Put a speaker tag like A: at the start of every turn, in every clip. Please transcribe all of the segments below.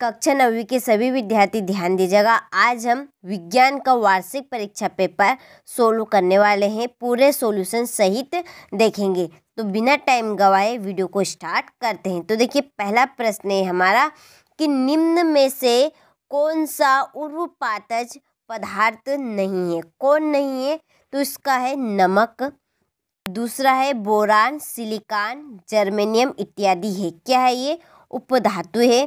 A: कक्षा नवी के सभी विद्यार्थी ध्यान दीजिएगा आज हम विज्ञान का वार्षिक परीक्षा पेपर सोल्व करने वाले हैं पूरे सॉल्यूशन सहित देखेंगे तो बिना टाइम गवाए वीडियो को स्टार्ट करते हैं तो देखिए पहला प्रश्न है हमारा कि निम्न में से कौन सा उर्व पातज पदार्थ नहीं है कौन नहीं है तो इसका है नमक दूसरा है बोरान सिलिकॉन जर्मेनियम इत्यादि है क्या है ये उपधातु है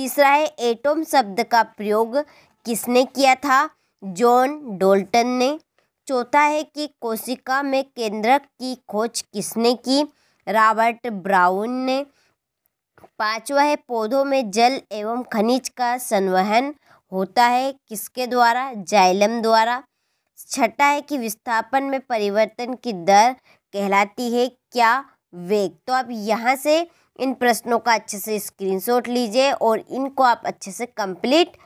A: तीसरा है एटम शब्द का प्रयोग किसने किया था जॉन डोल्टन ने चौथा है कि कोशिका में केंद्रक की खोज किसने की रॉबर्ट ब्राउन ने पांचवा है पौधों में जल एवं खनिज का संवहन होता है किसके द्वारा जाइलम द्वारा छठा है कि विस्थापन में परिवर्तन की दर कहलाती है क्या वेग तो अब यहाँ से इन प्रश्नों का अच्छे से स्क्रीनशॉट लीजिए और इनको आप अच्छे से कंप्लीट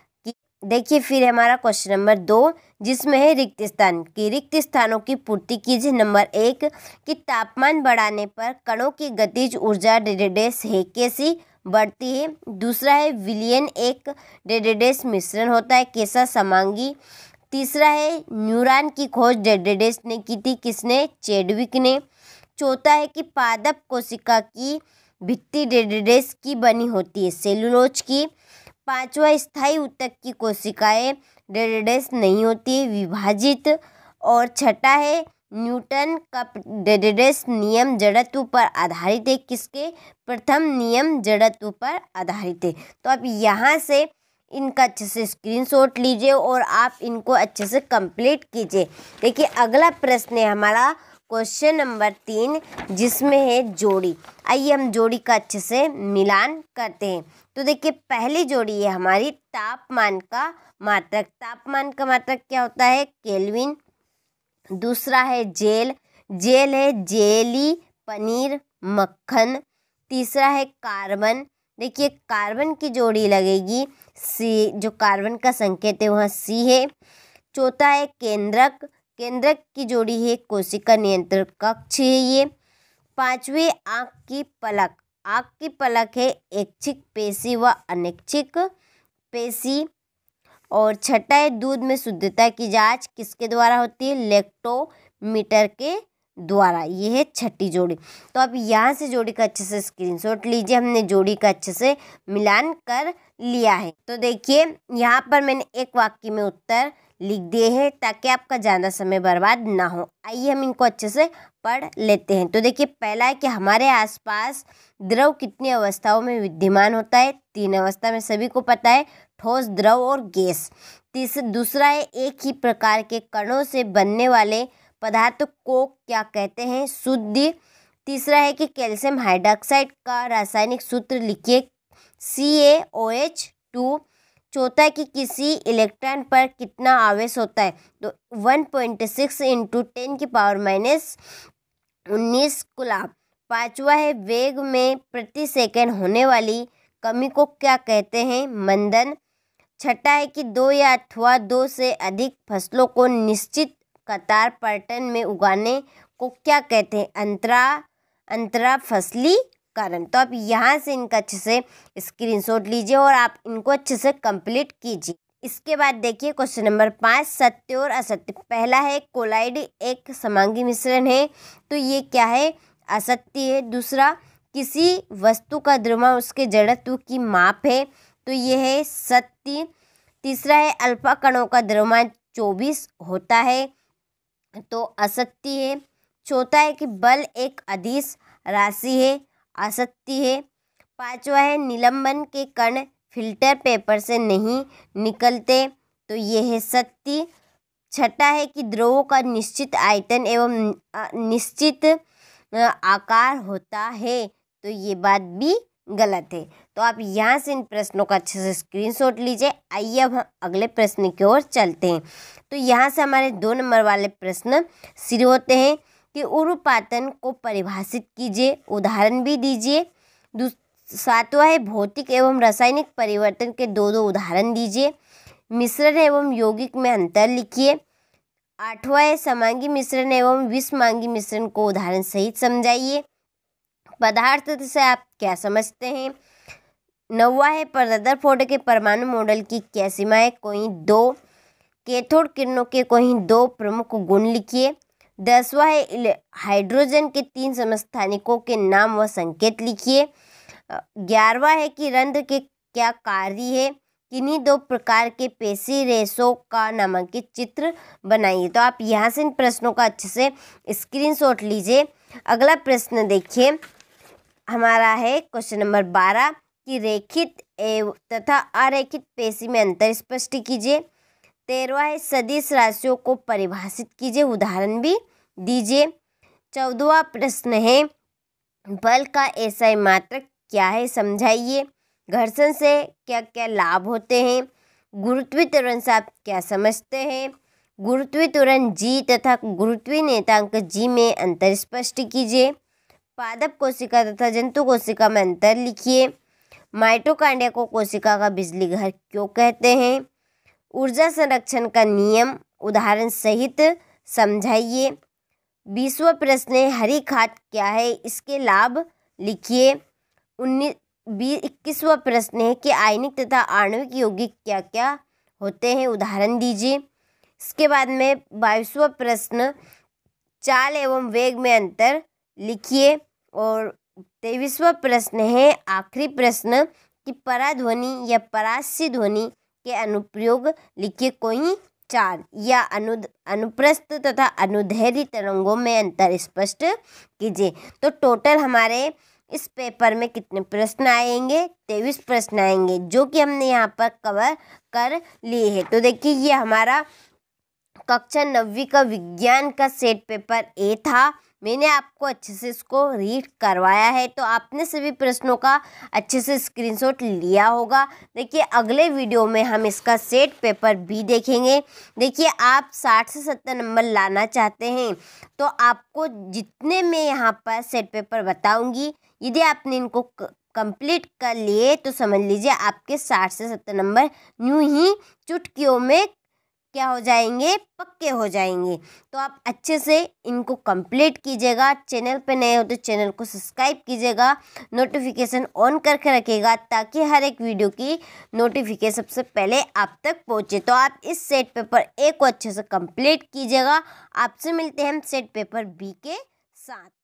A: देखिए फिर हमारा क्वेश्चन नंबर दो जिसमें है रिक्त स्थान की रिक्त स्थानों की पूर्ति कीजिए नंबर एक कि तापमान बढ़ाने पर कणों की गतिज ऊर्जा डेडेडेस है कैसी बढ़ती है दूसरा है विलियन एक डेडेडेस मिश्रण होता है कैसा समांगी तीसरा है न्यूरान की खोज डेडेडेस ने की थी किसने चेडविक ने चौथा है कि पादप कोशिका की भित्ती डेडेडेस की बनी होती है सेलुलोज की पांचवा स्थायी उत्तक की कोशिकाएं डेडेडेस नहीं होती विभाजित और छठा है न्यूटन का डेडेडेस नियम जड़त्व पर आधारित है किसके प्रथम नियम जड़त्व पर आधारित है तो आप यहाँ से इनका अच्छे से स्क्रीनशॉट लीजिए और आप इनको अच्छे से कंप्लीट कीजिए देखिए अगला प्रश्न है हमारा क्वेश्चन नंबर तीन जिसमें है जोड़ी आइए हम जोड़ी का अच्छे से मिलान करते हैं तो देखिए पहली जोड़ी है हमारी तापमान का मात्रक तापमान का मात्रक क्या होता है केल्विन दूसरा है जेल जेल है जेली पनीर मक्खन तीसरा है कार्बन देखिए कार्बन की जोड़ी लगेगी सी जो कार्बन का संकेत है वह सी है चौथा है केंद्रक केंद्रक की जोड़ी है कोशिका नियंत्रण कक्ष है ये पांचवी आँख की पलक आँख की पलक है ऐच्छिक पेशी व अनैच्छिक पेशी और छठा है दूध में शुद्धता की जांच किसके द्वारा होती है लेक्टोमीटर के द्वारा ये है छठी जोड़ी तो आप यहाँ से जोड़ी का अच्छे से स्क्रीनशॉट लीजिए हमने जोड़ी का अच्छे से मिलान कर लिया है तो देखिए यहाँ पर मैंने एक वाक्य में उत्तर लिख दिए हैं ताकि आपका ज़्यादा समय बर्बाद ना हो आइए हम इनको अच्छे से पढ़ लेते हैं तो देखिए पहला है कि हमारे आसपास द्रव कितनी अवस्थाओं में विद्यमान होता है तीन अवस्था में सभी को पता है ठोस द्रव और गैस तीसरा दूसरा है एक ही प्रकार के कणों से बनने वाले पदार्थ को क्या कहते हैं शुद्ध तीसरा है कि कैल्शियम हाइड्रोक्साइड का रासायनिक सूत्र लिखिए सी ए ओ एच टू चौथा कि किसी इलेक्ट्रॉन पर कितना आवेश होता है तो one point six into ten की पावर माइनस उन्नीस कुलाब पांचवा है वेग में प्रति सेकंड होने वाली कमी को क्या कहते हैं मंदन छठा है कि दो या अथवा दो से अधिक फसलों को निश्चित कतार पर्टन में उगाने को क्या कहते हैं अंतरा अंतरा फसली कारण तो आप यहाँ से इनका अच्छे से स्क्रीन लीजिए और आप इनको अच्छे से कंप्लीट कीजिए इसके बाद देखिए क्वेश्चन नंबर पाँच सत्य और असत्य पहला है कोलाइड एक समांगी मिश्रण है तो ये क्या है असत्य है दूसरा किसी वस्तु का द्रमा उसके जड़त्व की माप है तो ये है सत्य तीसरा है अल्फा कणों का द्रमा चौबीस होता है तो असत्य है चौथा है कि बल एक अधिस राशि है आसक्ति है पांचवा है निलंबन के कण फिल्टर पेपर से नहीं निकलते तो यह है सत्य छठा है कि द्रवों का निश्चित आयतन एवं निश्चित आकार होता है तो ये बात भी गलत है तो आप यहाँ से इन प्रश्नों का अच्छे से स्क्रीनशॉट लीजिए आइए अब हम अगले प्रश्न की ओर चलते हैं तो यहाँ से हमारे दो नंबर वाले प्रश्न शुरू होते हैं के उर्पातन को परिभाषित कीजिए उदाहरण भी दीजिए सातवा है भौतिक एवं रासायनिक परिवर्तन के दो दो उदाहरण दीजिए मिश्रण एवं यौगिक में अंतर लिखिए आठवा है समांगी मिश्रण एवं विषमांगी मिश्रण को उदाहरण सहित समझाइए पदार्थ से आप क्या समझते हैं नौवा है पर्दादार फोटो के परमाणु मॉडल की क्या सीमाएँ कोई दो केथोड किरणों के कोई दो प्रमुख गुण लिखिए दसवा है हाइड्रोजन के तीन समस्थानिकों के नाम व संकेत लिखिए ग्यारहवा है कि रंध्र के क्या कार्य है किन्हीं दो प्रकार के पेशी रेसों का नामांकित चित्र बनाइए तो आप यहाँ से इन प्रश्नों का अच्छे से स्क्रीनशॉट लीजिए अगला प्रश्न देखिए हमारा है क्वेश्चन नंबर बारह कि रेखित तथा अरेखित पेशी में अंतर स्पष्ट कीजिए तेरवा है सदिश राशियों को परिभाषित कीजिए उदाहरण भी दीजिए चौदवा प्रश्न है बल का ऐसा मात्रक क्या है समझाइए घर्षण से क्या क्या लाभ होते हैं गुरुत्वी तुरंत से आप क्या समझते हैं गुरुत्वी तुरंत जी तथा गुरुत्वी नेतांक जी में अंतर स्पष्ट कीजिए पादप कोशिका तथा जंतु कोशिका में अंतर लिखिए माइटोकांडिया को कोशिका का बिजली घर क्यों कहते हैं ऊर्जा संरक्षण का नियम उदाहरण सहित समझाइए बीसवा प्रश्न है हरी खाद क्या है इसके लाभ लिखिए उन्नीस बी इक्कीसवा प्रश्न है कि आयनिक तथा आणविक यौगिक क्या क्या होते हैं उदाहरण दीजिए इसके बाद में बाईसवा प्रश्न चाल एवं वेग में अंतर लिखिए और तेईसवा प्रश्न है आखिरी प्रश्न कि पराध्वनि या परास्य ध्वनि के अनुप्रयोग लिखे कोई चार या अनु अनुप्रस्थ तथा अनुधैर्य तरंगों में अंतर स्पष्ट कीजिए तो टोटल हमारे इस पेपर में कितने प्रश्न आएंगे तेईस प्रश्न आएंगे जो कि हमने यहाँ पर कवर कर लिए हैं तो देखिए ये हमारा कक्षा नवी का विज्ञान का सेट पेपर ए था मैंने आपको अच्छे से इसको रीड करवाया है तो आपने सभी प्रश्नों का अच्छे से स्क्रीनशॉट लिया होगा देखिए अगले वीडियो में हम इसका सेट पेपर भी देखेंगे देखिए आप साठ से सत्तर नंबर लाना चाहते हैं तो आपको जितने मैं यहाँ पर सेट पेपर बताऊँगी यदि आपने इनको कंप्लीट कर लिए तो समझ लीजिए आपके साठ से सत्तर नंबर यूँ ही चुटकियों में क्या हो जाएंगे पक्के हो जाएंगे तो आप अच्छे से इनको कंप्लीट कीजिएगा चैनल पे नए हो तो चैनल को सब्सक्राइब कीजिएगा नोटिफिकेशन ऑन करके रखिएगा ताकि हर एक वीडियो की नोटिफिकेशन सबसे पहले आप तक पहुंचे तो आप इस सेट पेपर ए को अच्छे से कंप्लीट कीजिएगा आपसे मिलते हैं हम सेट पेपर बी के साथ